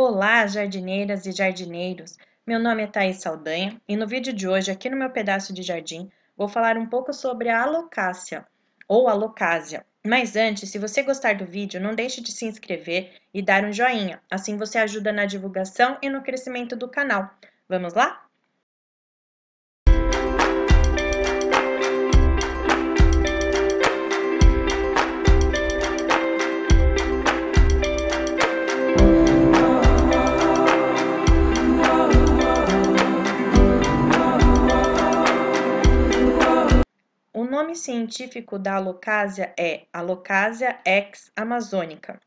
Olá, jardineiras e jardineiros! Meu nome é Thaís Saldanha e no vídeo de hoje, aqui no meu pedaço de jardim, vou falar um pouco sobre a alocácia ou alocásia. Mas antes, se você gostar do vídeo, não deixe de se inscrever e dar um joinha, assim você ajuda na divulgação e no crescimento do canal. Vamos lá? científico da alocásia é Alocásia ex amazonica.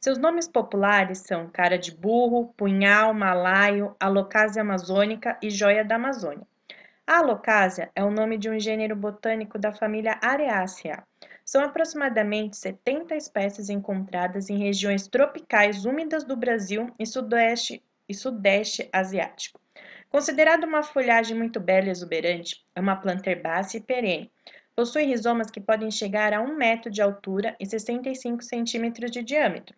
Seus nomes populares são cara de burro, punhal, malaio, alocásia amazônica e joia da Amazônia. A alocásia é o nome de um gênero botânico da família Areaceae. São aproximadamente 70 espécies encontradas em regiões tropicais úmidas do Brasil e sudoeste e sudeste asiático. Considerada uma folhagem muito bela e exuberante, é uma planta herbácea e perene, Possui rizomas que podem chegar a 1 metro de altura e 65 centímetros de diâmetro.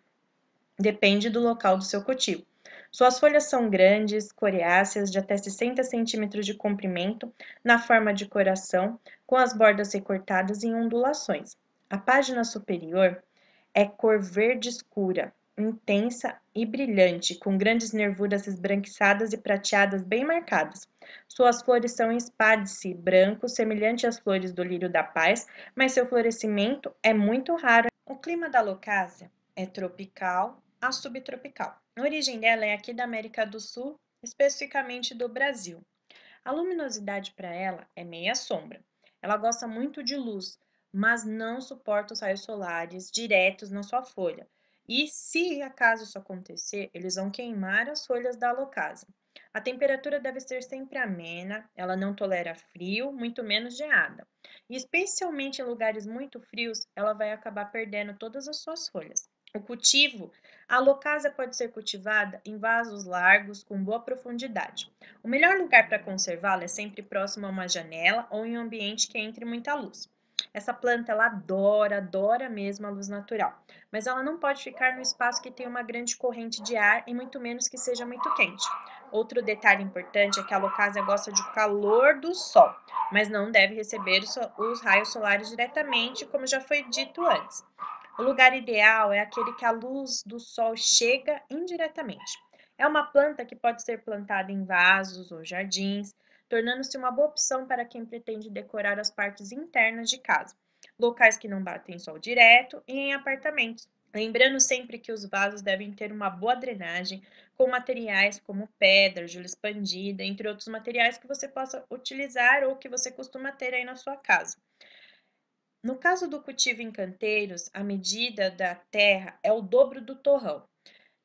Depende do local do seu cultivo. Suas folhas são grandes, coriáceas, de até 60 centímetros de comprimento, na forma de coração, com as bordas recortadas em ondulações. A página superior é cor verde escura, intensa e brilhante, com grandes nervuras esbranquiçadas e prateadas bem marcadas. Suas flores são espádice branco, semelhante às flores do lírio da paz, mas seu florescimento é muito raro. O clima da Locásia é tropical a subtropical. A origem dela é aqui da América do Sul, especificamente do Brasil. A luminosidade para ela é meia sombra. Ela gosta muito de luz, mas não suporta os raios solares diretos na sua folha, e se acaso isso acontecer, eles vão queimar as folhas da alocasa. A temperatura deve ser sempre amena, ela não tolera frio, muito menos geada. E especialmente em lugares muito frios, ela vai acabar perdendo todas as suas folhas. O cultivo, a alocasa pode ser cultivada em vasos largos com boa profundidade. O melhor lugar para conservá-la é sempre próximo a uma janela ou em um ambiente que entre muita luz. Essa planta ela adora, adora mesmo a luz natural, mas ela não pode ficar no espaço que tem uma grande corrente de ar e muito menos que seja muito quente. Outro detalhe importante é que a locásia gosta de calor do sol, mas não deve receber os raios solares diretamente, como já foi dito antes. O lugar ideal é aquele que a luz do sol chega indiretamente. É uma planta que pode ser plantada em vasos ou jardins, tornando-se uma boa opção para quem pretende decorar as partes internas de casa, locais que não batem sol direto e em apartamentos. Lembrando sempre que os vasos devem ter uma boa drenagem com materiais como pedra, argila expandida, entre outros materiais que você possa utilizar ou que você costuma ter aí na sua casa. No caso do cultivo em canteiros, a medida da terra é o dobro do torrão.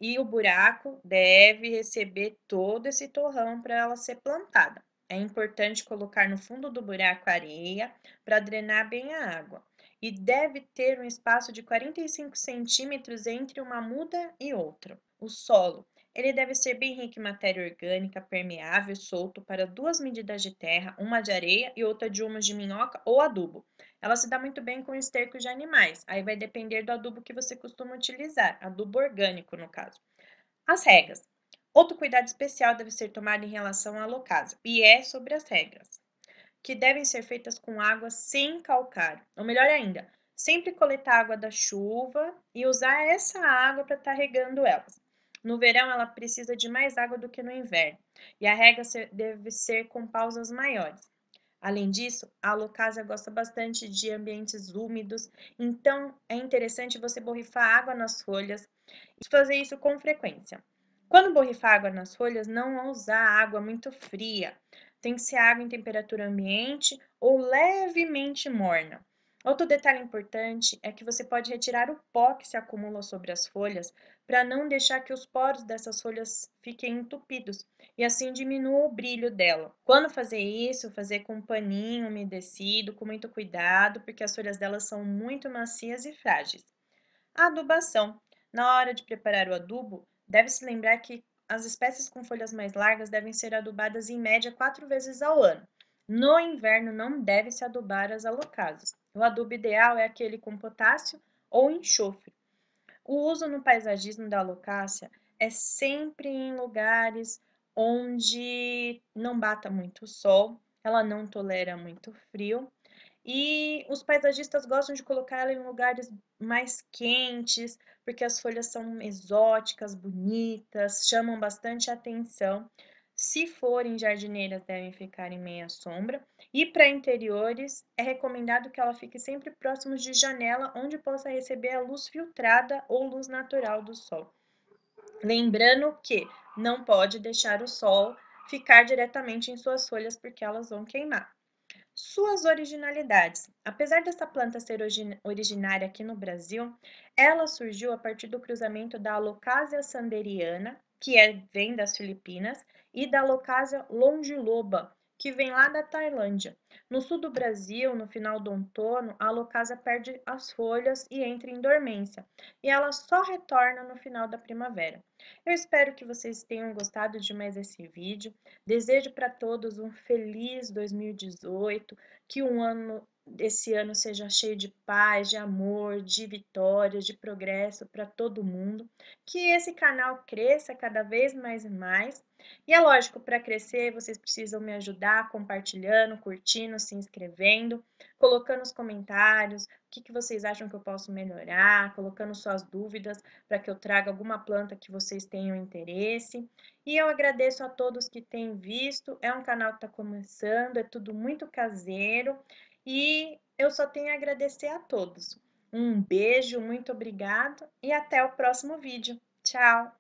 E o buraco deve receber todo esse torrão para ela ser plantada. É importante colocar no fundo do buraco areia para drenar bem a água e deve ter um espaço de 45 centímetros entre uma muda e outra. O solo ele deve ser bem rico em matéria orgânica, permeável e solto para duas medidas de terra, uma de areia e outra de humus de minhoca ou adubo. Ela se dá muito bem com esterco de animais, aí vai depender do adubo que você costuma utilizar, adubo orgânico no caso. As regas. Outro cuidado especial deve ser tomado em relação à locasa, e é sobre as regras, que devem ser feitas com água sem calcário. Ou melhor ainda, sempre coletar água da chuva e usar essa água para estar tá regando elas. No verão, ela precisa de mais água do que no inverno, e a rega deve ser com pausas maiores. Além disso, a alocasia gosta bastante de ambientes úmidos, então é interessante você borrifar água nas folhas e fazer isso com frequência. Quando borrifar água nas folhas, não usar água muito fria. Tem que ser água em temperatura ambiente ou levemente morna. Outro detalhe importante é que você pode retirar o pó que se acumula sobre as folhas para não deixar que os poros dessas folhas fiquem entupidos e assim diminua o brilho dela. Quando fazer isso, fazer com um paninho umedecido, com muito cuidado, porque as folhas delas são muito macias e frágeis. A adubação. Na hora de preparar o adubo, Deve-se lembrar que as espécies com folhas mais largas devem ser adubadas em média quatro vezes ao ano. No inverno, não deve-se adubar as alocasas. O adubo ideal é aquele com potássio ou enxofre. O uso no paisagismo da alocácia é sempre em lugares onde não bata muito sol, ela não tolera muito frio e os paisagistas gostam de colocá-la em lugares mais quentes, porque as folhas são exóticas, bonitas, chamam bastante atenção. Se forem jardineiras, devem ficar em meia sombra. E para interiores, é recomendado que ela fique sempre próximo de janela, onde possa receber a luz filtrada ou luz natural do sol. Lembrando que não pode deixar o sol ficar diretamente em suas folhas, porque elas vão queimar. Suas originalidades. Apesar dessa planta ser originária aqui no Brasil, ela surgiu a partir do cruzamento da Alocasia sanderiana, que é, vem das Filipinas, e da Alocasia longiloba, que vem lá da Tailândia. No sul do Brasil, no final do outono, a alocasa perde as folhas e entra em dormência, e ela só retorna no final da primavera. Eu espero que vocês tenham gostado de mais esse vídeo. Desejo para todos um feliz 2018, que um ano esse ano seja cheio de paz, de amor, de vitórias, de progresso para todo mundo, que esse canal cresça cada vez mais e mais. E é lógico, para crescer, vocês precisam me ajudar compartilhando, curtindo, se inscrevendo, colocando os comentários, o que, que vocês acham que eu posso melhorar, colocando suas dúvidas para que eu traga alguma planta que vocês tenham interesse. E eu agradeço a todos que têm visto, é um canal que está começando, é tudo muito caseiro e eu só tenho a agradecer a todos. Um beijo, muito obrigado e até o próximo vídeo. Tchau!